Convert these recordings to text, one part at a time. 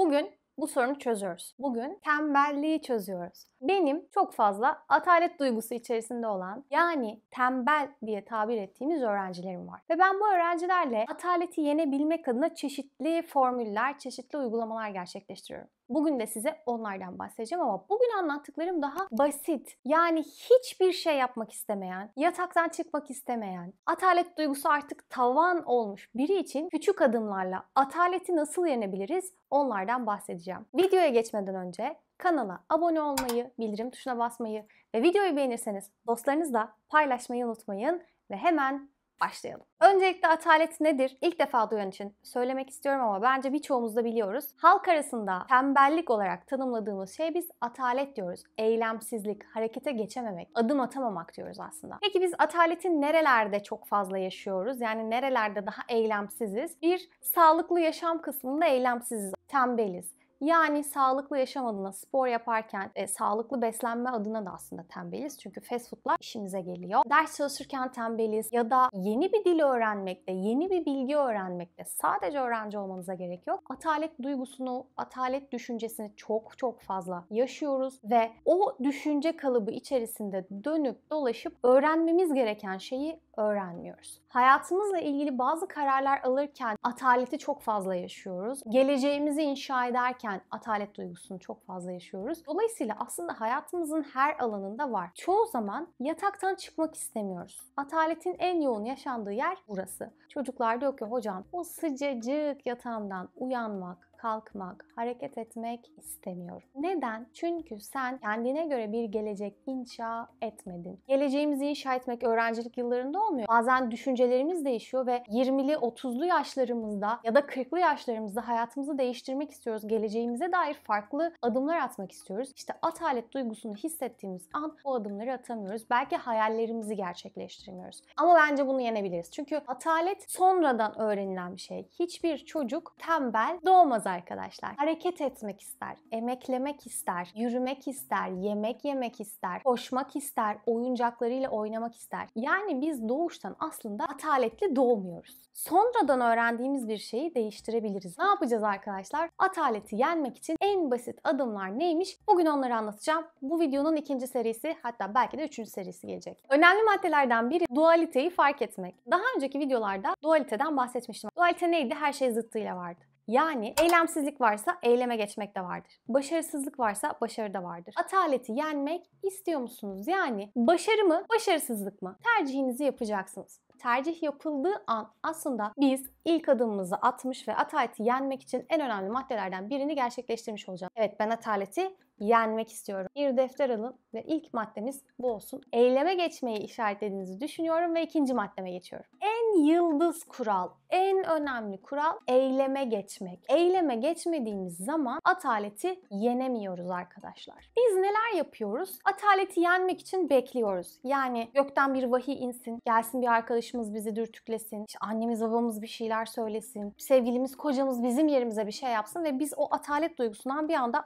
Bugün bu sorunu çözüyoruz. Bugün tembelliği çözüyoruz. Benim çok fazla atalet duygusu içerisinde olan yani tembel diye tabir ettiğimiz öğrencilerim var. Ve ben bu öğrencilerle ataleti yenebilmek adına çeşitli formüller, çeşitli uygulamalar gerçekleştiriyorum. Bugün de size onlardan bahsedeceğim ama bugün anlattıklarım daha basit. Yani hiçbir şey yapmak istemeyen, yataktan çıkmak istemeyen, atalet duygusu artık tavan olmuş biri için küçük adımlarla ataleti nasıl yenebiliriz onlardan bahsedeceğim. Videoya geçmeden önce kanala abone olmayı, bildirim tuşuna basmayı ve videoyu beğenirseniz dostlarınızla paylaşmayı unutmayın ve hemen başlayalım. Öncelikle atalet nedir? İlk defa duyan için söylemek istiyorum ama bence birçoğumuz da biliyoruz. Halk arasında tembellik olarak tanımladığımız şey biz atalet diyoruz. Eylemsizlik, harekete geçememek, adım atamamak diyoruz aslında. Peki biz ataletin nerelerde çok fazla yaşıyoruz? Yani nerelerde daha eylemsiziz? Bir, sağlıklı yaşam kısmında eylemsiziz, tembeliz. Yani sağlıklı yaşam adına spor yaparken e, sağlıklı beslenme adına da aslında tembeliz. Çünkü fast foodlar işimize geliyor. Ders çalışırken tembeliz ya da yeni bir dil öğrenmekte, yeni bir bilgi öğrenmekte sadece öğrenci olmanıza gerek yok. Atalet duygusunu, atalet düşüncesini çok çok fazla yaşıyoruz ve o düşünce kalıbı içerisinde dönüp dolaşıp öğrenmemiz gereken şeyi öğrenmiyoruz. Hayatımızla ilgili bazı kararlar alırken ataleti çok fazla yaşıyoruz. Geleceğimizi inşa ederken atalet duygusunu çok fazla yaşıyoruz. Dolayısıyla aslında hayatımızın her alanında var. Çoğu zaman yataktan çıkmak istemiyoruz. Ataletin en yoğun yaşandığı yer burası. Çocuklar diyor ki hocam o sıcacık yatağımdan uyanmak, kalkmak, hareket etmek istemiyorum. Neden? Çünkü sen kendine göre bir gelecek inşa etmedin. Geleceğimizi inşa etmek öğrencilik yıllarında olmuyor. Bazen düşüncelerimiz değişiyor ve 20'li 30'lu yaşlarımızda ya da 40'lı yaşlarımızda hayatımızı değiştirmek istiyoruz. Geleceğimize dair farklı adımlar atmak istiyoruz. İşte atalet duygusunu hissettiğimiz an o adımları atamıyoruz. Belki hayallerimizi gerçekleştirmiyoruz. Ama bence bunu yenebiliriz. Çünkü atalet sonradan öğrenilen bir şey. Hiçbir çocuk tembel doğmaz arkadaşlar. Hareket etmek ister, emeklemek ister, yürümek ister, yemek yemek ister, koşmak ister, oyuncaklarıyla oynamak ister. Yani biz doğuştan aslında ataletli doğmuyoruz. Sonradan öğrendiğimiz bir şeyi değiştirebiliriz. Ne yapacağız arkadaşlar? Ataleti yenmek için en basit adımlar neymiş? Bugün onları anlatacağım. Bu videonun ikinci serisi hatta belki de üçüncü serisi gelecek. Önemli maddelerden biri dualiteyi fark etmek. Daha önceki videolarda dualiteden bahsetmiştim. Dualite neydi? Her şey zıttıyla vardı. Yani eylemsizlik varsa eyleme geçmek de vardır. Başarısızlık varsa başarı da vardır. Ataleti yenmek istiyor musunuz? Yani başarı mı, başarısızlık mı? Tercihinizi yapacaksınız tercih yapıldığı an aslında biz ilk adımımızı atmış ve ataleti yenmek için en önemli maddelerden birini gerçekleştirmiş olacağız. Evet ben ataleti yenmek istiyorum. Bir defter alın ve ilk maddemiz bu olsun. Eyleme geçmeyi işaretlediğinizi düşünüyorum ve ikinci maddeme geçiyorum. En yıldız kural, en önemli kural eyleme geçmek. Eyleme geçmediğimiz zaman ataleti yenemiyoruz arkadaşlar. Biz neler yapıyoruz? Ataleti yenmek için bekliyoruz. Yani gökten bir vahiy insin, gelsin bir arkadaşımız bizi dürtüklesin, işte annemiz babamız bir şeyler söylesin, sevgilimiz kocamız bizim yerimize bir şey yapsın ve biz o atalet duygusundan bir anda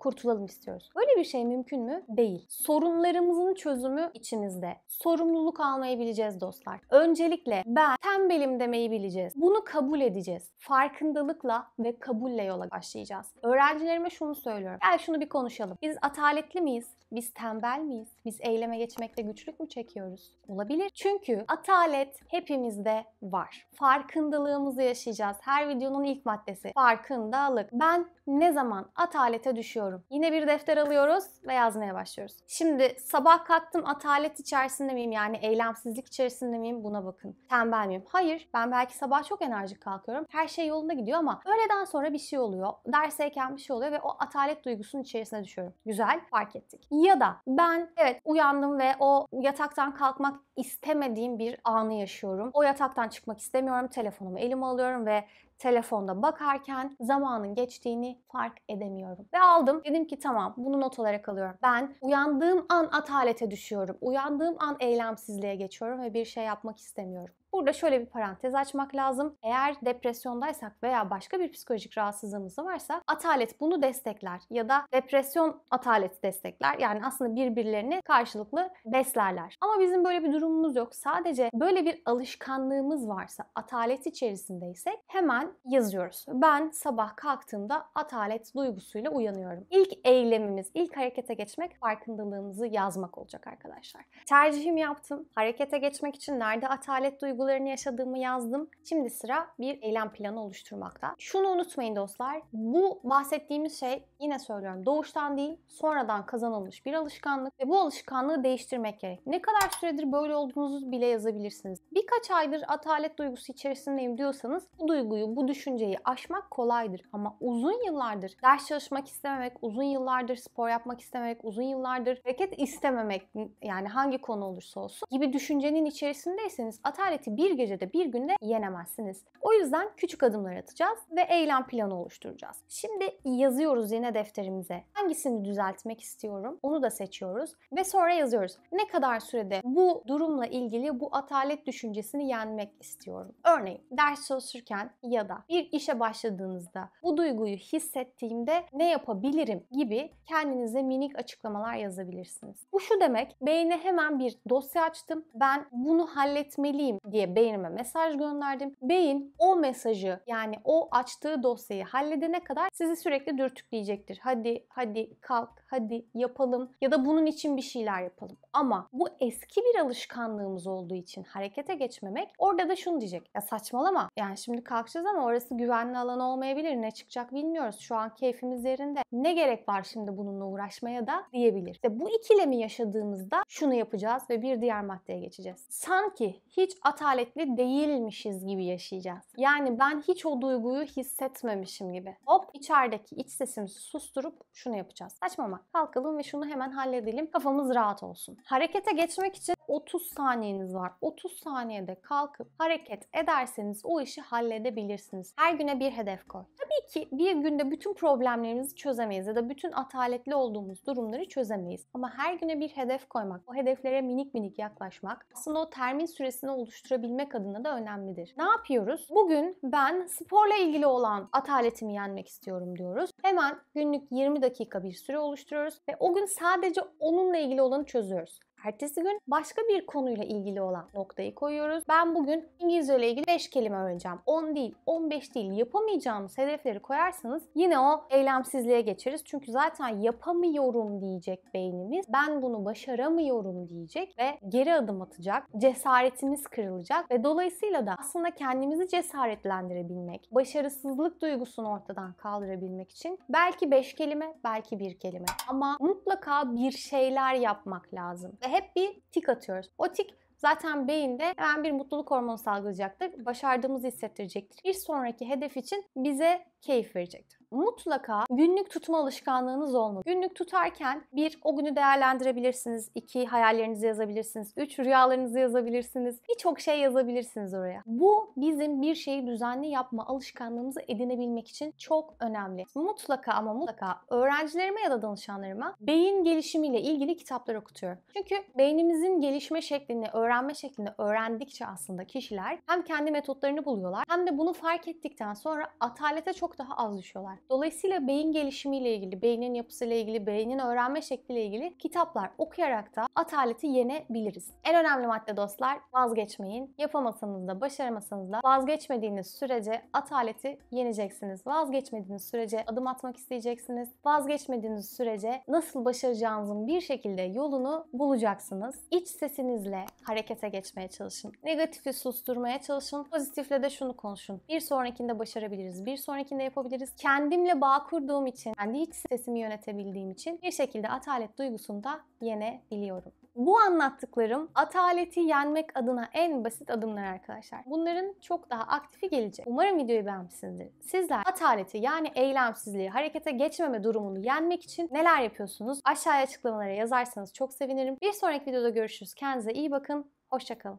kurtulalım istiyoruz. Böyle bir şey mümkün mü? Değil. Sorunlarımızın çözümü içimizde. Sorumluluk almayı bileceğiz dostlar. Öncelikle ben tembelim demeyi bileceğiz. Bunu kabul edeceğiz. Farkındalıkla ve kabulle yola başlayacağız. Öğrencilerime şunu söylüyorum. Gel şunu bir konuşalım. Biz ataletli miyiz? Biz tembel miyiz? Biz eyleme geçmekte güçlük mü çekiyoruz? Olabilir. Çünkü atalet hepimizde var. Farkındalığımızı yaşayacağız. Her videonun ilk maddesi farkındalık. Ben ne zaman atalete düşüyorum? ediyorum. Yine bir defter alıyoruz ve yazmaya başlıyoruz. Şimdi sabah kalktım atalet içerisinde miyim yani eylemsizlik içerisinde miyim buna bakın. Tembel miyim? Hayır. Ben belki sabah çok enerjik kalkıyorum. Her şey yolunda gidiyor ama öğleden sonra bir şey oluyor. Dersteyken bir şey oluyor ve o atalet duygusunun içerisine düşüyorum. Güzel fark ettik. Ya da ben evet uyandım ve o yataktan kalkmak istemediğim bir anı yaşıyorum. O yataktan çıkmak istemiyorum. Telefonumu elime alıyorum ve telefonda bakarken zamanın geçtiğini fark edemiyorum. Ve aldım. Dedim ki tamam bunu not olarak alıyorum. Ben uyandığım an atalete düşüyorum. Uyandığım an eylemsizliğe geçiyorum ve bir şey yapmak istemiyorum. Burada şöyle bir parantez açmak lazım. Eğer depresyondaysak veya başka bir psikolojik rahatsızlığımız varsa atalet bunu destekler ya da depresyon atalet destekler. Yani aslında birbirlerini karşılıklı beslerler. Ama bizim böyle bir durumumuz yok. Sadece böyle bir alışkanlığımız varsa, atalet içerisindeysek hemen yazıyoruz. Ben sabah kalktığımda atalet duygusuyla uyanıyorum. İlk eylemimiz, ilk harekete geçmek farkındalığımızı yazmak olacak arkadaşlar. Tercihim yaptım. Harekete geçmek için nerede atalet duygusu duygularını yaşadığımı yazdım. Şimdi sıra bir eylem planı oluşturmakta. Şunu unutmayın dostlar. Bu bahsettiğimiz şey yine söylüyorum doğuştan değil sonradan kazanılmış bir alışkanlık ve bu alışkanlığı değiştirmek gerek. Ne kadar süredir böyle olduğunuzu bile yazabilirsiniz. Birkaç aydır atalet duygusu içerisindeyim diyorsanız bu duyguyu, bu düşünceyi aşmak kolaydır ama uzun yıllardır ders çalışmak istememek, uzun yıllardır spor yapmak istememek, uzun yıllardır hareket istememek yani hangi konu olursa olsun gibi düşüncenin içerisindeyseniz ataleti hareketi bir gecede bir günde yenemezsiniz. O yüzden küçük adımlar atacağız ve eylem planı oluşturacağız. Şimdi yazıyoruz yine defterimize. Hangisini düzeltmek istiyorum? Onu da seçiyoruz ve sonra yazıyoruz. Ne kadar sürede bu durumla ilgili bu atalet düşüncesini yenmek istiyorum? Örneğin ders çalışırken ya da bir işe başladığınızda bu duyguyu hissettiğimde ne yapabilirim gibi kendinize minik açıklamalar yazabilirsiniz. Bu şu demek beyne hemen bir dosya açtım. Ben bunu halletmeliyim diye diye beynime mesaj gönderdim. Beyin o mesajı yani o açtığı dosyayı halledene kadar sizi sürekli dürtükleyecektir. Hadi hadi kalk hadi yapalım ya da bunun için bir şeyler yapalım. Ama bu eski bir alışkanlığımız olduğu için harekete geçmemek orada da şunu diyecek. Ya saçmalama. Yani şimdi kalkacağız ama orası güvenli alan olmayabilir. Ne çıkacak bilmiyoruz. Şu an keyfimiz yerinde. Ne gerek var şimdi bununla uğraşmaya da diyebilir. İşte bu ikilemi yaşadığımızda şunu yapacağız ve bir diğer maddeye geçeceğiz. Sanki hiç ataletli değilmişiz gibi yaşayacağız. Yani ben hiç o duyguyu hissetmemişim gibi. Hop içerideki iç sesimizi susturup şunu yapacağız. Saçmalama Kalkalım ve şunu hemen halledelim. Kafamız rahat olsun. Harekete geçmek için 30 saniyeniz var. 30 saniyede kalkıp hareket ederseniz o işi halledebilirsiniz. Her güne bir hedef koy. Tabii ki bir günde bütün problemlerimizi çözemeyiz ya da bütün ataletli olduğumuz durumları çözemeyiz. Ama her güne bir hedef koymak, o hedeflere minik minik yaklaşmak aslında o termin süresini oluşturabilmek adına da önemlidir. Ne yapıyoruz? Bugün ben sporla ilgili olan ataletimi yenmek istiyorum diyoruz. Hemen günlük 20 dakika bir süre oluşturuyoruz ve o gün sadece onunla ilgili olanı çözüyoruz. Ertesi gün başka bir konuyla ilgili olan noktayı koyuyoruz. Ben bugün İngilizce ile ilgili 5 kelime öğreneceğim. 10 değil, 15 değil yapamayacağımız hedefleri koyarsanız yine o eylemsizliğe geçeriz. Çünkü zaten yapamıyorum diyecek beynimiz. Ben bunu başaramıyorum diyecek ve geri adım atacak. Cesaretimiz kırılacak ve dolayısıyla da aslında kendimizi cesaretlendirebilmek, başarısızlık duygusunu ortadan kaldırabilmek için belki 5 kelime, belki bir kelime ama mutlaka bir şeyler yapmak lazım. Ve hep bir tik atıyoruz. O tik zaten beyinde hemen bir mutluluk hormonu salgılayacaktır. Başardığımızı hissettirecektir. Bir sonraki hedef için bize keyif verecektir mutlaka günlük tutma alışkanlığınız olmalı. Günlük tutarken bir o günü değerlendirebilirsiniz, iki hayallerinizi yazabilirsiniz, üç rüyalarınızı yazabilirsiniz, birçok şey yazabilirsiniz oraya. Bu bizim bir şeyi düzenli yapma alışkanlığımızı edinebilmek için çok önemli. Mutlaka ama mutlaka öğrencilerime ya da danışanlarıma beyin gelişimiyle ilgili kitaplar okutuyorum. Çünkü beynimizin gelişme şeklini, öğrenme şeklini öğrendikçe aslında kişiler hem kendi metotlarını buluyorlar hem de bunu fark ettikten sonra atalete çok daha az düşüyorlar. Dolayısıyla beyin gelişimiyle ilgili, beynin yapısıyla ilgili, beynin öğrenme şekliyle ilgili kitaplar okuyarak da ataleti yenebiliriz. En önemli madde dostlar vazgeçmeyin. Yapamasanız da başaramasanız da vazgeçmediğiniz sürece ataleti yeneceksiniz. Vazgeçmediğiniz sürece adım atmak isteyeceksiniz. Vazgeçmediğiniz sürece nasıl başaracağınızın bir şekilde yolunu bulacaksınız. İç sesinizle harekete geçmeye çalışın. Negatifi susturmaya çalışın. Pozitifle de şunu konuşun. Bir sonrakinde başarabiliriz. Bir sonrakinde yapabiliriz. Kendi kendimle bağ kurduğum için, kendi iç sesimi yönetebildiğim için bir şekilde atalet duygusunu da yenebiliyorum. Bu anlattıklarım ataleti yenmek adına en basit adımlar arkadaşlar. Bunların çok daha aktifi gelecek. Umarım videoyu beğenmişsinizdir. Sizler ataleti yani eylemsizliği, harekete geçmeme durumunu yenmek için neler yapıyorsunuz? Aşağıya açıklamalara yazarsanız çok sevinirim. Bir sonraki videoda görüşürüz. Kendinize iyi bakın. Hoşçakalın.